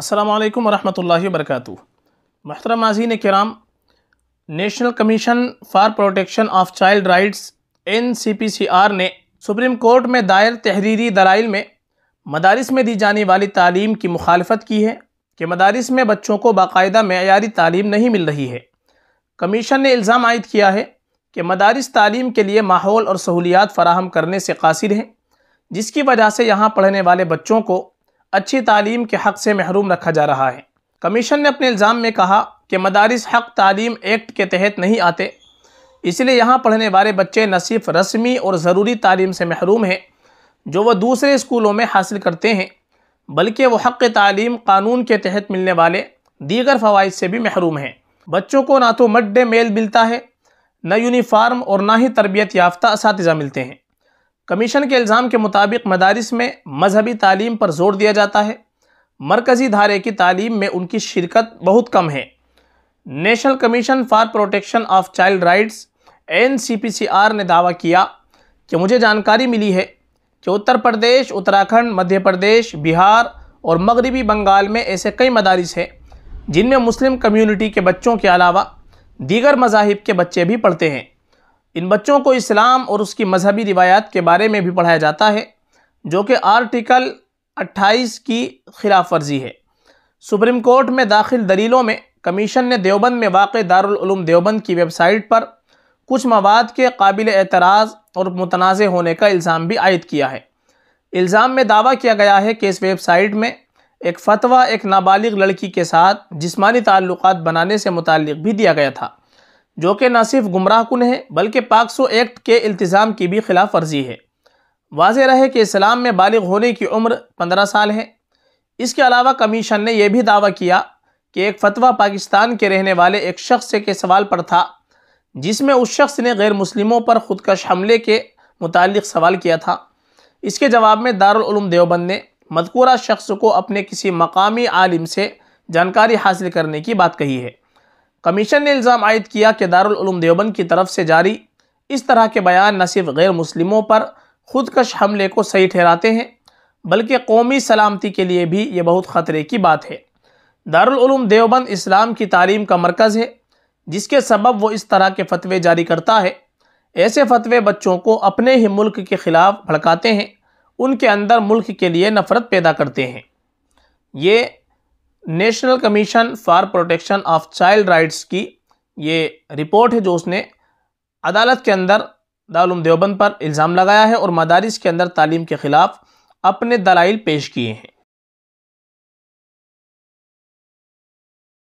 السلام علیکم ورحمۃ اللہ وبرکاتہ محترم مازین کرام national commission for protection of child rights N C P C R نے سپریم کورٹ میں دائر تحریری درائل میں مدارس میں دی جانے والی تعلیم کی مخالفت کی ہے کہ مدارس میں بچوں کو باقاعدہ معیاری تعلیم نہیں مل رہی ہے کمیشن نے الزام عائد کیا ہے کہ مدارس تعلیم کے لیے ماحول اور سہولیات فراہم کرنے سے قاصر ہیں جس کی وجہ سے یہاں پڑھنے والے بچوں کو اچھی تعلیم کے حق سے محروم رکھا جا رہا ہے کمیشن نے اپنے الزام میں کہا کہ مدارس حق تعلیم ایکٹ کے تحت نہیں آتے اس لیے یہاں پڑھنے والے بچے نہ صرف رسمی اور ضروری تعلیم سے محروم ہیں جو وہ دوسرے اسکولوں میں حاصل کرتے ہیں بلکہ وہ حق تعلیم قانون کے تحت ملنے والے دیگر فوائد سے بھی محروم ہیں بچوں کو نہ تو مڈ ڈے میل ملتا ہے نہ یونیفارم اور نہ ہی تربیت یافتہ اساتذہ ملتے ہیں کمیشن کے الزام کے مطابق مدارس میں مذہبی تعلیم پر زور دیا جاتا ہے مرکزی دھارے کی تعلیم میں ان کی شرکت بہت کم ہے national commission for protection of child rights N C P C R نے دعویٰ کیا کہ مجھے جانکاری ملی ہے کہ اتر پردیش اتراکھنڈ مدھیہ پردیش بہار اور مغربی بنگال میں ایسے کئی مدارس ہیں جن میں مسلم کمیونٹی کے بچوں کے علاوہ دیگر مذاہب کے بچے بھی پڑھتے ہیں ان بچوں کو اسلام اور اس کی مذہبی روایات کے بارے میں بھی پڑھایا جاتا ہے جو کہ آرٹیکل اٹھائیس کی خلاف ورزی ہے سپریم کورٹ میں داخل دلیلوں میں کمیشن نے دیوبند میں واقع دارالعلوم دیوبند کی ویب سائٹ پر کچھ مواد کے قابل اعتراض اور متنازع ہونے کا الزام بھی عائد کیا ہے الزام میں دعویٰ کیا گیا ہے کہ اس ویب سائٹ میں ایک فتویٰ ایک نابالغ لڑکی کے ساتھ جسمانی تعلقات بنانے سے متعلق بھی دیا گیا تھا جو کہ نہ صرف گمراہ کن ہے بلکہ پاک سو ایکٹ کے التزام کی بھی خلاف ورزی ہے واضح رہے کہ اسلام میں بالغ ہونے کی عمر پندرہ سال ہے اس کے علاوہ کمیشن نے یہ بھی دعویٰ کیا کہ ایک فتویٰ پاکستان کے رہنے والے ایک شخص سے کے سوال پر تھا جس میں اس شخص نے غیر مسلموں پر خودکش حملے کے متعلق سوال کیا تھا اس کے جواب میں دارالعلوم دیوبند نے مذکورہ شخص کو اپنے کسی مقامی عالم سے جانکاری حاصل کرنے کی بات کہی ہے کمیشن نے الزام عائد کیا کہ دار العلوم دیوبند کی طرف سے جاری اس طرح کے بیان نہ صرف غیر مسلموں پر خودکش حملے کو صحیح ٹھہراتے ہیں بلکہ قومی سلامتی کے لیے بھی یہ بہت خطرے کی بات ہے دار العلوم دیوبند اسلام کی تعلیم کا مرکز ہے جس کے سبب وہ اس طرح کے فتوے جاری کرتا ہے ایسے فتوے بچوں کو اپنے ہی ملک کے خلاف بھڑکاتے ہیں ان کے اندر ملک کے لیے نفرت پیدا کرتے ہیں یہ national commission for protection of child rights کی یہ رپورٹ ہے جو اس نے عدالت کے اندر دار دیوبند پر الزام لگایا ہے اور مدارس کے اندر تعلیم کے خلاف اپنے دلائل پیش کیے ہیں